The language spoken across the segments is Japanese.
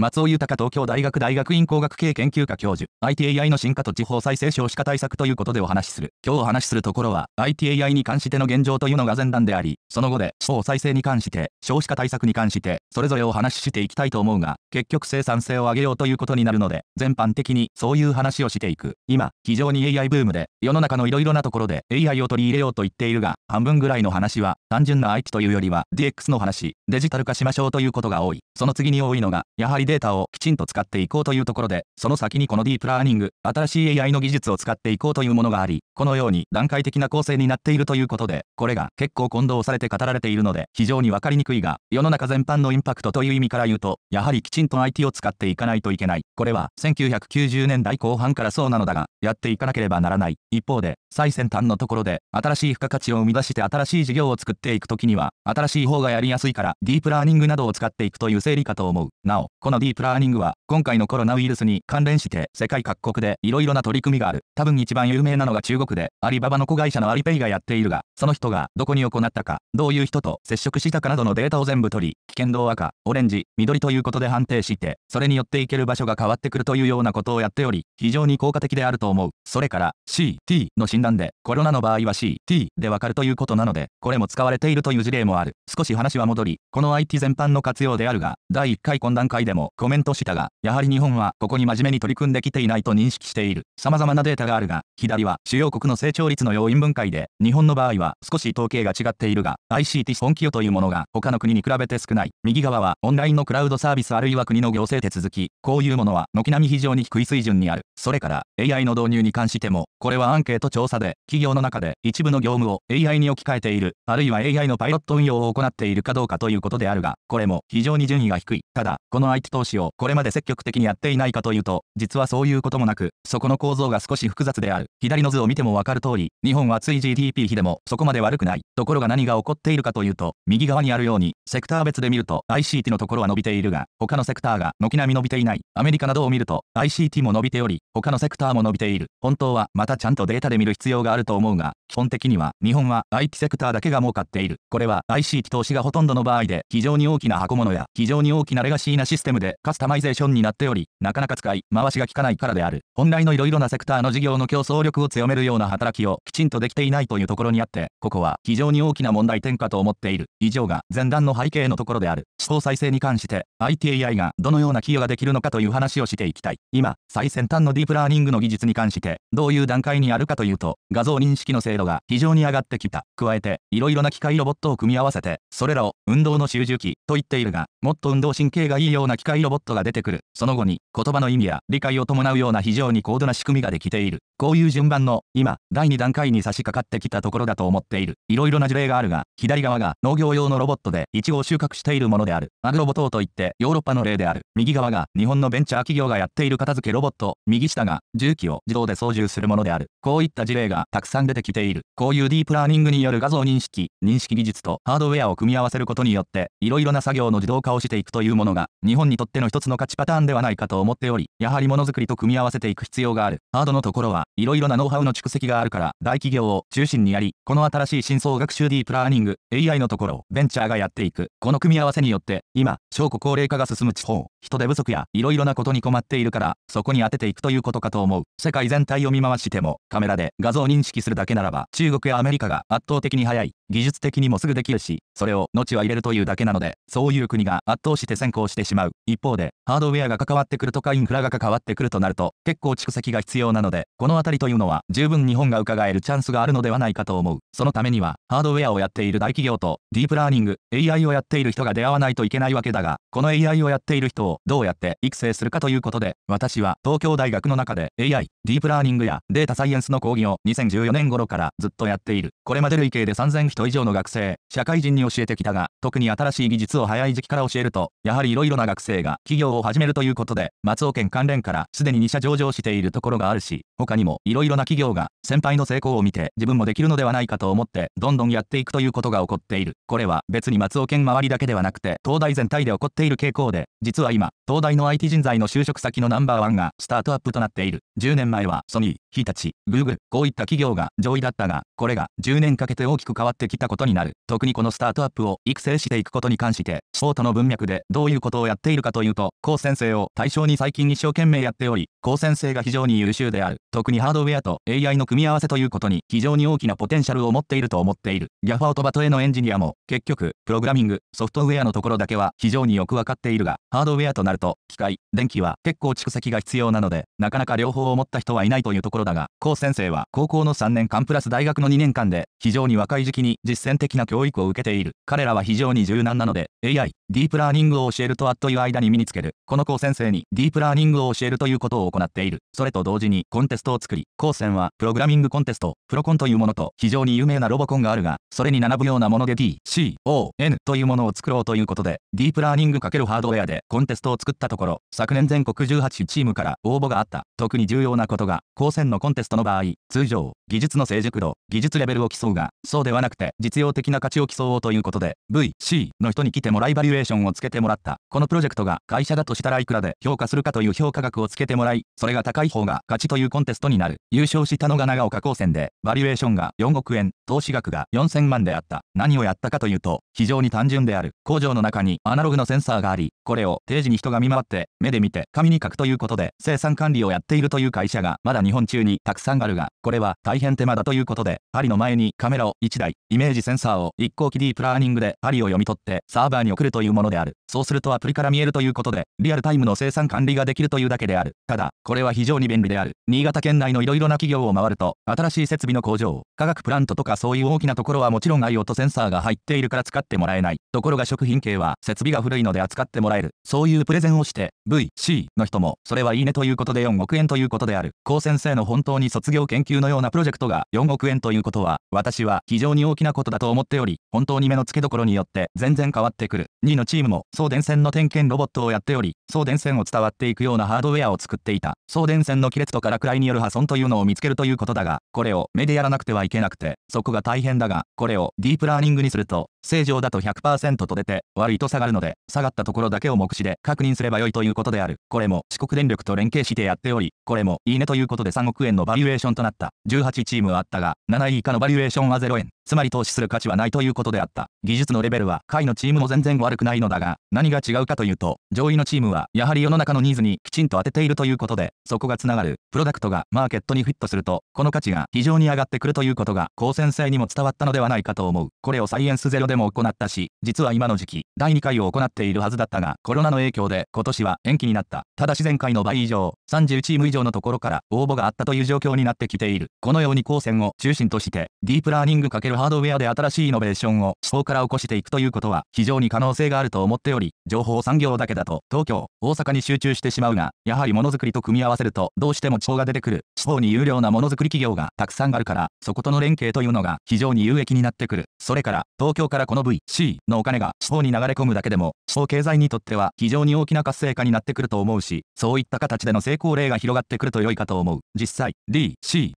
松尾豊東京大学大学院工学系研究科教授、ITAI の進化と地方再生少子化対策ということでお話しする。今日お話しするところは、ITAI に関しての現状というのが前段であり、その後で、地方再生に関して、少子化対策に関して、それぞれお話ししていきたいと思うが、結局生産性を上げようということになるので、全般的にそういう話をしていく。今、非常に AI ブームで、世の中のいろいろなところで AI を取り入れようと言っているが、半分ぐらいの話は、単純な IT というよりは DX の話、デジタル化しましょうということが多い。その次に多いのが、やはりデータをきちんと使っていこうというところで、その先にこのディープラーニング、新しい AI の技術を使っていこうというものがあり、このように段階的な構成になっているということで、これが結構混同されて語られているので、非常にわかりにくいが、世の中全般のインパクトという意味から言うと、やはりきちんと IT を使っていかないといけない。これは1990年代後半からそうなのだが、やっていかなければならない。一方で、最先端のところで、新しい付加価値を生み出して新しい事業を作ってっていくときには、新しい方がやりやすいから、ディープラーニングなどを使っていくという整理かと思う。なお、このディープラーニングは、今回のコロナウイルスに関連して、世界各国でいろいろな取り組みがある。多分一番有名なのが中国で、アリババの子会社のアリペイがやっているが、その人がどこに行ったか、どういう人と接触したかなどのデータを全部取り、危険度を赤、オレンジ、緑ということで判定して、それによって行ける場所が変わってくるというようなことをやっており、非常に効果的であると思う。それから、CT の診断で、コロナの場合は CT でわかるということなので、これも使わわれているという事例もある。少し話は戻り、この IT 全般の活用であるが、第1回懇談会でもコメントしたが、やはり日本はここに真面目に取り組んできていないと認識している。様々なデータがあるが、左は主要国の成長率の要因分解で、日本の場合は少し統計が違っているが、ICT 本気よというものが他の国に比べて少ない。右側はオンラインのクラウドサービスあるいは国の行政手続き、こういうものは軒並み非常に低い水準にある。それから AI の導入に関しても、これはアンケート調査で、企業の中で一部の業務を AI に置き換えている、あるいは AI のパイロット運用を行っているかどうかということであるが、これも非常に順位が低い。ただ、この IT 投資をこれまで積極的にやっていないかというと、実はそういうこともなく、そこの構造が少し複雑である。左の図を見てもわかる通り、日本はつい GDP 比でもそこまで悪くない。ところが何が起こっているかというと、右側にあるように、セクター別で見ると ICT のところは伸びているが、他のセクターが軒並み伸びていない。アメリカなどを見ると、ICT も伸びており、他のセクターも伸びている。本当はまたちゃんとデータで見る必要があると思うが、基本的には日本は IT セクターだけが儲かっっている。これは IC 投資がほとんどの場合で非常に大きな箱物や非常に大きなレガシーなシステムでカスタマイゼーションになっており、なかなか使い回しが効かないからである。本来の色々なセクターの事業の競争力を強めるような働きをきちんとできていないというところにあって、ここは非常に大きな問題点かと思っている。以上が前段の背景のところである。地方再生に関して ITAI がどのような寄与ができるのかという話をしていきたい。今、最先端のディープラーニングの技術に関してどういう段階にあるかというと、画像認識の精度が非常に上がってきた。加えて、いろな機械ロボットを組み合わせて、それらを運動の集中器と言っているが、もっと運動神経がいいような機械ロボットが出てくる。その後に、言葉の意味や理解を伴うような非常に高度な仕組みができている。こういう順番の、今、第2段階に差し掛かってきたところだと思っている。いろいろな事例があるが、左側が農業用のロボットで、イチゴを収穫しているものである。アグロボ等といって、ヨーロッパの例である。右側が日本のベンチャー企業がやっている片付けロボット。右下が重機を自動で操縦するものである。こういった事例がたくさん出てきている。こういうディープラーニングによる画像認識、認識技術とハードウェアを組み合わせることによって、いろいろな作業の自動化をしていくというものが、日本にとっての一つの価値パターンではないかと思っており、やはりものづくりと組み合わせていく必要がある。ハードのところは、いろいろなノウハウの蓄積があるから、大企業を中心にやり、この新しい深層学習ディープラーニング、AI のところをベンチャーがやっていく。この組み合わせによって、今、小高齢化が進む地方、人手不足やいろいろなことに困っているから、そこに当てていくということかと思う。世界全体を見回しても、カメラで画像認識するだけならば、中国やアメリカが圧倒的に速い。技術的にもすぐできるし、それを、後は入れるというだけなので、そういう国が圧倒して先行してしまう。一方で、ハードウェアが関わってくるとかインフラが関わってくるとなると、結構蓄積が必要なので、この辺りというのは、十分日本が伺えるチャンスがあるのではないかと思う。そのためには、ハードウェアをやっている大企業と、ディープラーニング、AI をやっている人が出会わないといけないわけだが、この AI をやっている人をどうやって育成するかということで、私は東京大学の中で AI、ディープラーニングやデータサイエンスの講義を2014年頃からずっとやっている。これまで累計で3000人以上の学生、社会人に教えてきたが、特に新しい技術を早い時期から教えると、やはり色々な学生が企業を始めるということで、松尾県関連からすでに2社上場しているところがあるし、他にも色々な企業が先輩の成功を見て自分もできるのではないかと思って、どんどんやっていくということが起こっている。これは別に松尾県周りだけではなくて、東大全体で起こっている傾向で、実は今、東大の IT 人材の就職先のナンバーワンがスタートアップとなっている。10年前はソニー、日立、グーグル、こういった企業が上位だったが、これが10年かけて大きく変わってきたことになる。特にこのスタートアップを育成していくことに関して、ショートの文脈でどういうことをやっているかというと、コウ先生を対象に最近一生懸命やっており、高専性が非常に優秀である。特にハードウェアと AI の組み合わせということに非常に大きなポテンシャルを持っていると思っている。ギャファオとバトへのエンジニアも、結局、プログラミング、ソフトウェアのところだけは非常によくわかっているが、ハードウェアとなると、機械、電気は結構蓄積が必要なので、なかなか両方を持った人はいないというところだが、高先生は高校の3年間プラス大学の2年間で、非常に若い時期に実践的な教育を受けている。彼らは非常に柔軟なので、AI、ディープラーニングを教えるとあっという間に身につける。この高先生に、ディープラーニングを教えるということをを行っている。それと同時にコンテストを作り、高専はプログラミングコンテスト、プロコンというものと非常に有名なロボコンがあるが、それに並ぶようなもので D、C、O、N というものを作ろうということで、ディープラーニング×ハードウェアでコンテストを作ったところ、昨年全国18チームから応募があった。特に重要なことが、高専のコンテストの場合、通常、技術の成熟度、技術レベルを競うが、そうではなくて実用的な価値を競おうということで、V、C の人に来てもらいバリュエーションをつけてもらった。このプロジェクトが会社だとしたらいくらで評価するかという評価額をつけてもらいい、それが高い方が勝ちというコンテストになる。優勝したのが長岡高専で、バリュエーションが4億円、投資額が4000万であった。何をやったかというと、非常に単純である。工場の中にアナログのセンサーがあり、これを定時に人が見回って、目で見て、紙に書くということで、生産管理をやっているという会社が、まだ日本中にたくさんあるが、これは大変手間だということで、針の前にカメラを1台、イメージセンサーを1号機ディープラーニングで針を読み取って、サーバーに送るというものである。そうするとアプリから見えるということで、リアルタイムの生産管理ができるというだけである。ただ、これは非常に便利である。新潟県内のいろいろな企業を回ると、新しい設備の工場、化学プラントとかそういう大きなところはもちろん IO とセンサーが入っているから使ってもらえない。ところが食品系は設備が古いので扱ってもらえる。そういうプレゼンをして、VC の人も、それはいいねということで4億円ということである。高先生の本当に卒業研究のようなプロジェクトが4億円ということは、私は非常に大きなことだと思っており、本当に目の付けどころによって全然変わってくる。2のチームも送電線の点検ロボットをやっており、送電線を伝わっていくようなハードウェアを作っていた。送電線の亀裂とからくらいによる破損というのを見つけるということだが、これを目でやらなくてはいけなくて、そこが大変だが、これをディープラーニングにすると、正常だと100%と出て、悪いと下がるので、下がったところだけを目視で確認すれば良いということである。これも四国電力と連携してやっており、これもいいねということで3億円のバリュエーションとなった。18チームあったが、7位以下のバリュエーションは0円。つまり投資する価値はないということであった。技術のレベルは下位のチームも全然悪くないのだが、何が違うかというと、上位のチームはやはり世の中のニーズにきちんと当てているということで、そこがつながる。プロダクトがマーケットにフィットすると、この価値が非常に上がってくるということが、高専生にも伝わったのではないかと思う。これをサイエンスゼロでも行ったし、実は今の時期、第2回を行っているはずだったが、コロナの影響で今年は延期になった。ただし前回の倍以上、30チーム以上のところから応募があったという状況になってきている。このように高専を中心として、ディープラーニング×ハードウェアで新しいイノベーションを思考から起こしていくということは、非常に可能性があると思っており、情報産業だけだと、東京、大阪に集中してしまうが、やはりものづくりと組み合わせると、どうしても地方が出てくる。地方に有料なものづくり企業がたくさんあるから、そことの連携というのがが非常に有益になってくる。それから、東京からこの VC のお金が地方に流れ込むだけでも、地方経済にとっては非常に大きな活性化になってくると思うし、そういった形での成功例が広がってくると良いかと思う。実際、DCON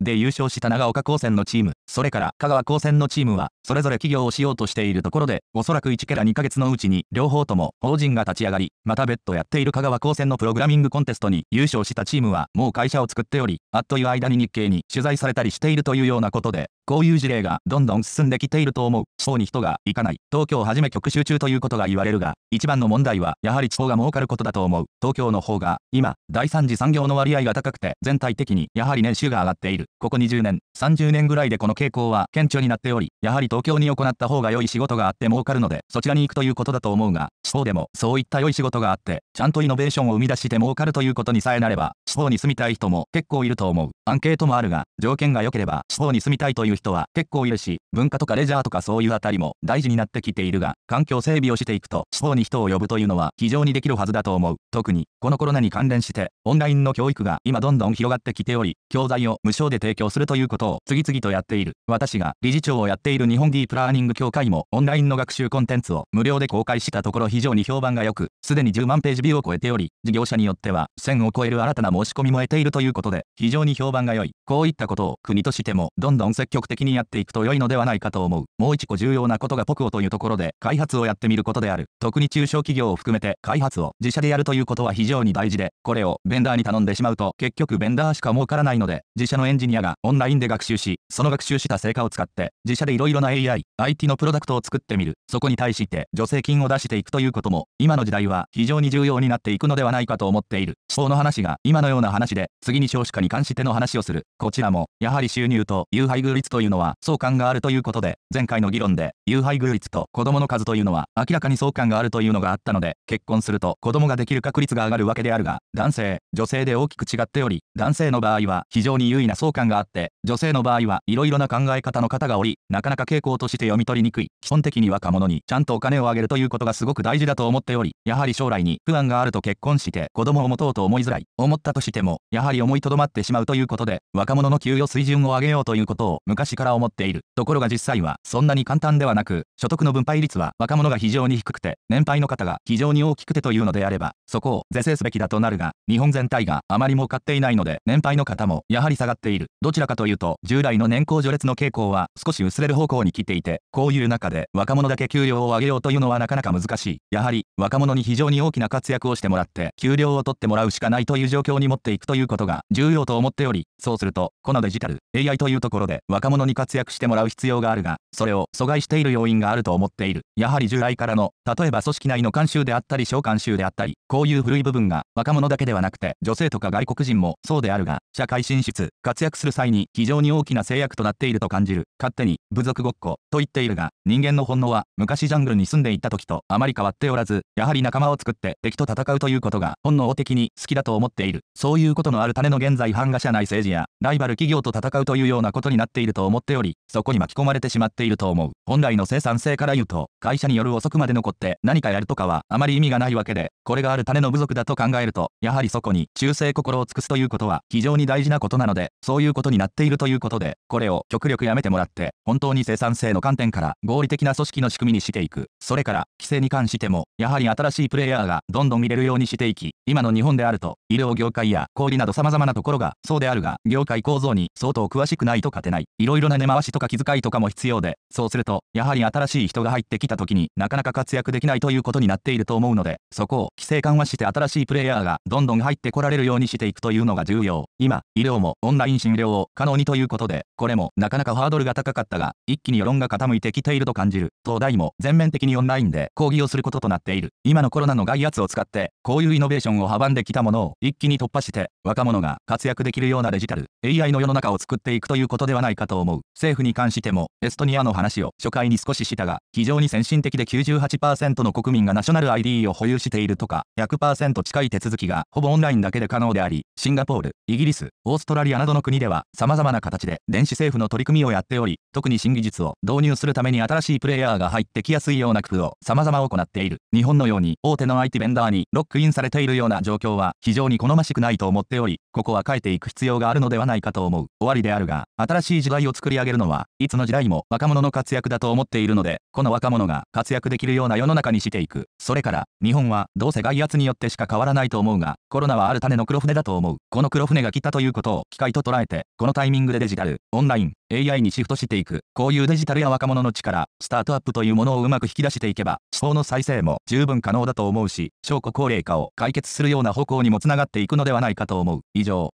で優勝した長岡高専のチーム、それから香川高専のチームは、それぞれ企業をしようとしているところで、おそらく1から2ヶ月のうちに、両方とも法人が立ち上がり、また別途やっている香川高専のプログラミングコンテストに優勝したチームは、もう会社を作っており、あっという間に日経に取材されたりしているというようなことで、こういう事例がどんどん進んできていると思う。地方に人が行かない。東京をはじめ局集中ということが言われるが、一番の問題は、やはり地方が儲かることだと思う。東京の方が、今、第三次産業の割合が高くて、全体的に、やはり年収が上がっている。ここ20年、30年ぐらいでこの傾向は顕著になっており、やはり東京に行った方が良い仕事があって儲かるので、そちらに行くということだと思うが、地方でも、そういった良い仕事があって、ちゃんとイノベーションを生み出して儲かるということにさえなれば、地方に住みたい人も結構いると思う。アンケートもあるが、条件が良ければ、地方に住みたいという人は結構いるし、文化とかレジャーとかそういうあたりも大事になってきているが、環境整備をしていくと地方に人を呼ぶというのは非常にできるはずだと思う。特に、このコロナに関連して、オンラインの教育が今どんどん広がってきており、教材を無償で提供するということを次々とやっている。私が理事長をやっている日本ディープラーニング協会もオンラインの学習コンテンツを無料で公開したところ非常に評判が良く、すでに10万ページビューを超えており、事業者によっては1000を超える新たな申し込みも得ているということで、非常に評判が良い。こういったことを国としてもどんどん世積極的にやっていくと良いのではないかと思う。もう一個重要なことがポクオというところで、開発をやってみることである。特に中小企業を含めて、開発を自社でやるということは非常に大事で、これをベンダーに頼んでしまうと、結局ベンダーしか儲からないので、自社のエンジニアがオンラインで学習し、その学習した成果を使って、自社で色々な AI、IT のプロダクトを作ってみる。そこに対して助成金を出していくということも、今の時代は非常に重要になっていくのではないかと思っている。思想の話が今のような話で、次に少子化に関しての話をする。こちらも、やはり収入と、有配偶率というのは相関があるということで、前回の議論で、有配偶率と子供の数というのは明らかに相関があるというのがあったので、結婚すると子供ができる確率が上がるわけであるが、男性、女性で大きく違っており、男性の場合は非常に優位な相関があって、女性の場合はいろいろな考え方の方がおり、なかなか傾向として読み取りにくい。基本的に若者にちゃんとお金をあげるということがすごく大事だと思っており、やはり将来に不安があると結婚して子供を持とうと思いづらい。思ったとしても、やはり思いとどまってしまうということで、若者の給与水準を上げようということを昔から思っている。ところが実際はそんなに簡単ではなく、所得の分配率は若者が非常に低くて、年配の方が非常に大きくてというのであれば、そこを是正すべきだとなるが、日本全体があまり儲かっていないので、年配の方もやはり下がっている。どちらかというと、従来の年功序列の傾向は少し薄れる方向に来ていて、こういう中で若者だけ給料を上げようというのはなかなか難しい。やはり、若者に非常に大きな活躍をしてもらって、給料を取ってもらうしかないという状況に持っていくということが重要と思っており、そうすると、このデジタル、AI というところで、若者に活躍してもらう必要があるが、それを阻害している要因があると思っている。やはり従来からの、例えば組織内の慣習であったり召喚習であったり、こういう古い部分が若者だけではなくて、女性とか外国人もそうであるが、社会進出、活躍する際に非常に大きな制約となっていると感じる。勝手に、部族ごっこと言っているが、人間の本能は昔ジャングルに住んでいた時とあまり変わっておらず、やはり仲間を作って敵と戦うということが本能的に好きだと思っている。そういうことのある種の現在反が社内政治やライバル企業と戦うというようなことになっている。いると思っており、そこに巻き込まれてしまっていると思う。本来の生産性から言うと、会社に夜遅くまで残って何かやるとかはあまり意味がないわけで、これがある種の部族だと考えると、やはりそこに忠誠心を尽くすということは非常に大事なことなので、そういうことになっているということで、これを極力やめてもらって、本当に生産性の観点から合理的な組織の仕組みにしていく。それから、規制に関しても、やはり新しいプレイヤーがどんどん見れるようにしていき、今の日本であると、医療業界や小売など様々なところがそうであるが、業界構造に相当詳しくないと勝てない。いろいろな根回しとか気遣いとかも必要で、そうすると、やはり新しい人が入ってきた時になかなか活躍できないということになっていると思うので、そこを規制緩和して新しいプレイヤーがどんどん入ってこられるようにしていくというのが重要。今、医療もオンライン診療を可能にということで、これもなかなかハードルが高かったが、一気に世論が傾いてきていると感じる。東大も全面的にオンラインで講義をすることとなっている。今のコロナの外圧を使って、こういうイノベーションを阻んできたものを一気に突破して、若者が活躍できるようなデジタル、AI の世の中を作っていくということではないかと思う。政府に関しても、エストニアの話を初回に少ししたが、非常に先進的で98%の国民がナショナル ID を保有しているとか、100%近い手続きがほぼオンラインだけで可能であり、シンガポール、イギリス、オーストラリアなどの国では様々な形で電子政府の取り組みをやっており、特に新技術を導入するために新しいプレイヤーが入ってきやすいような工夫を様々行っている。日本のように大手の IT ベンダーにロックインされているような状況は非常に好ましくないと思っており、ここは変えていく必要があるのではないかと思う。終わりであるが、新しい時代を作り上げるのは、いつの時代も若者の活躍だと思っているので、この若者が活躍できるような世の中にしていく。それから、日本はどうせ外圧によってしか変わらないと思うが、コロナはある種の黒船だと思う。この黒船が来たということを機械と捉えて、このタイミングでデジタル、オンライン、AI にシフトしていく。こういうデジタルや若者の力、スタートアップというものをうまく引き出していけば、地方の再生も十分可能だと思うし、証拠高齢化を解決するような方向にもつながっていくのではないかと思う。以上。